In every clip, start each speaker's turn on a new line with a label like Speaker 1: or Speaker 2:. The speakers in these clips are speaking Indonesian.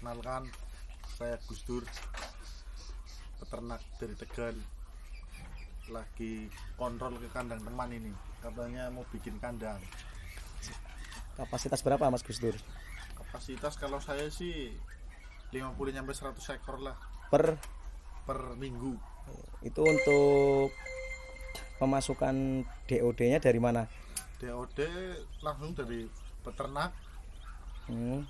Speaker 1: Perkenalkan, saya Gus Dur peternak dari Tegal. Lagi kontrol ke kandang teman ini, katanya mau bikin kandang.
Speaker 2: Kapasitas berapa Mas Gus Dur?
Speaker 1: Kapasitas kalau saya sih 50 sampai 100 ekor lah. Per per minggu.
Speaker 2: Itu untuk pemasukan DOD-nya dari mana?
Speaker 1: DOD langsung dari peternak.
Speaker 2: Hmm.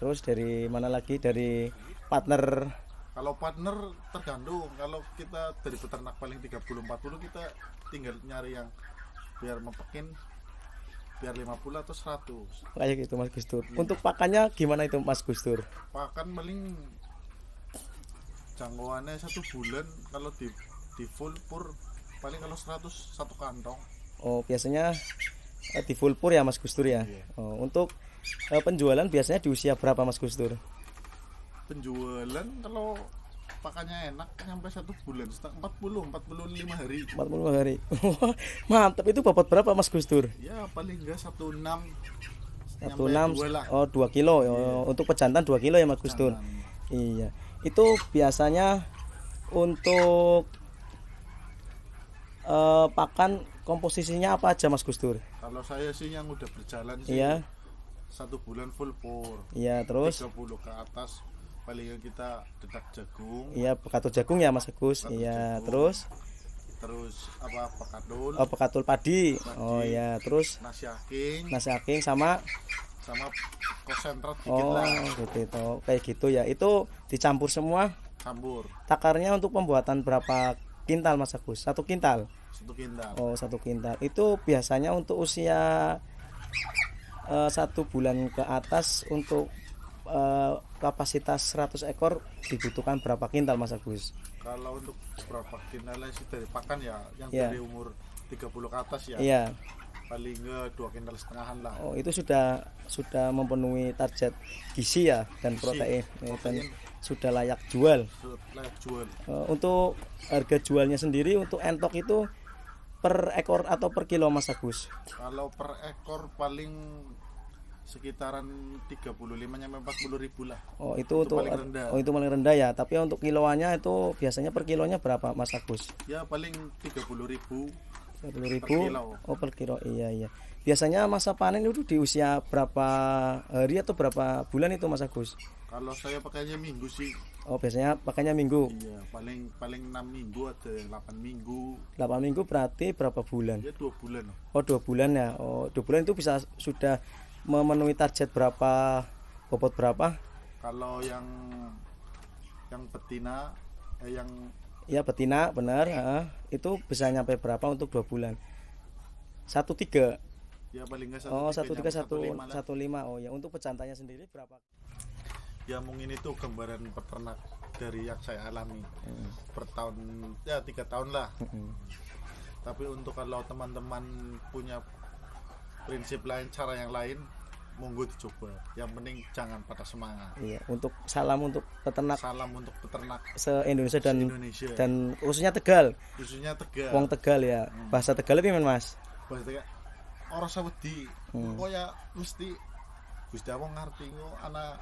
Speaker 2: Terus dari mana lagi? Dari partner
Speaker 1: kalau partner tergantung kalau kita dari peternak paling 30 40 kita tinggal nyari yang biar mempekin biar 50 atau 100 kayak gitu Mas Gustur Ya. untuk
Speaker 2: pakannya gimana itu Mas Gustur
Speaker 1: pakan paling jangkauannya satu bulan kalau di di full pur paling kalau 100 satu kantong
Speaker 2: oh biasanya eh, di full pur ya Mas Gustur ya ya. oh, untuk Eh, penjualan biasanya di usia berapa Mas Gustur?
Speaker 1: Penjualan kalau pakannya enak sampai satu bulan empat puluh empat puluh lima hari empat puluh lima
Speaker 2: hari mantap itu bapak berapa mas Gustur
Speaker 1: ya paling enggak satu enam satu enam
Speaker 2: oh dua kilo yeah. Oh, iya. untuk pejantan dua kilo ya mas Gustur iya itu biasanya untuk uh, pakan komposisinya apa aja mas Gustur
Speaker 1: kalau saya sih yang udah berjalan sih iya satu bulan full pour iya terus 30 ke atas paling kita detak jagung
Speaker 2: iya pekatul jagung ya mas Agus iya terus
Speaker 1: terus apa pekatul oh pekatul
Speaker 2: padi, padi oh iya terus nasi aking nasi aking sama
Speaker 1: sama konsentrat dikit oh, lah
Speaker 2: gitu itu kayak gitu ya itu dicampur semua campur takarnya untuk pembuatan berapa kintal mas Agus satu kintal
Speaker 1: satu kintal
Speaker 2: oh satu kintal itu biasanya untuk usia Eh, satu bulan ke atas untuk eh, kapasitas 100 ekor dibutuhkan berapa kintal Mas Agus?
Speaker 1: Kalau untuk berapa kintal sih dari pakan ya yang yeah. dari umur 30 ke atas ya. Iya. Yeah. Paling ke dua kintal setengahan lah. Oh, itu sudah
Speaker 2: sudah memenuhi target gizi ya dan gizi, protein. Eh, protein. Dan sudah layak jual. layak jual. untuk harga jualnya sendiri untuk entok itu per ekor atau per kilo Mas Agus?
Speaker 1: Kalau per ekor paling sekitaran 35 sampai 40 ribu lah. Oh, itu, untuk paling er- rendah. Oh, itu
Speaker 2: paling rendah ya. Tapi untuk kiloannya itu biasanya per kilonya berapa Mas Agus?
Speaker 1: Ya, paling 30 ribu.
Speaker 2: 30 ribu. kilo. Oh, per kilo. Iya, iya. Biasanya masa panen itu di usia berapa hari atau berapa bulan itu Mas Agus?
Speaker 1: Kalau saya pakainya minggu sih.
Speaker 2: Oh, biasanya pakainya minggu. Iya, paling paling 6 minggu atau 8 minggu. 8 minggu berarti berapa bulan? Ya, 2 bulan. Oh, 2 bulan ya. Oh, 2 bulan itu bisa sudah memenuhi target berapa bobot berapa?
Speaker 1: Kalau yang yang betina eh yang
Speaker 2: ya betina benar eh, itu bisa nyampe berapa untuk dua bulan? Satu tiga.
Speaker 1: Ya paling enggak satu oh, satu tiga satu
Speaker 2: satu lima oh ya untuk pecantanya sendiri berapa?
Speaker 1: Ya mungkin itu gambaran peternak dari yang saya alami hmm. per tahun ya tiga tahun lah. Hmm. Tapi untuk kalau teman-teman punya prinsip lain cara yang lain monggo dicoba yang penting jangan patah semangat
Speaker 2: iya untuk salam untuk peternak
Speaker 1: salam untuk peternak se Indonesia dan se Indonesia. dan
Speaker 2: khususnya Tegal
Speaker 1: khususnya Tegal Wong Tegal
Speaker 2: ya hmm. bahasa Tegal lebih men mas
Speaker 1: bahasa Tegal orang Saudi hmm. ya mesti Gusti Allah ngerti kok anak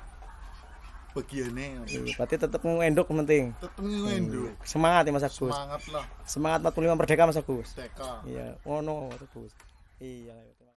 Speaker 1: bagiannya
Speaker 2: berarti tetap ngendok penting tetap ngendok hmm. semangat ya mas Agus semangat lah semangat 45 merdeka mas Agus merdeka iya oh no mas Agus iya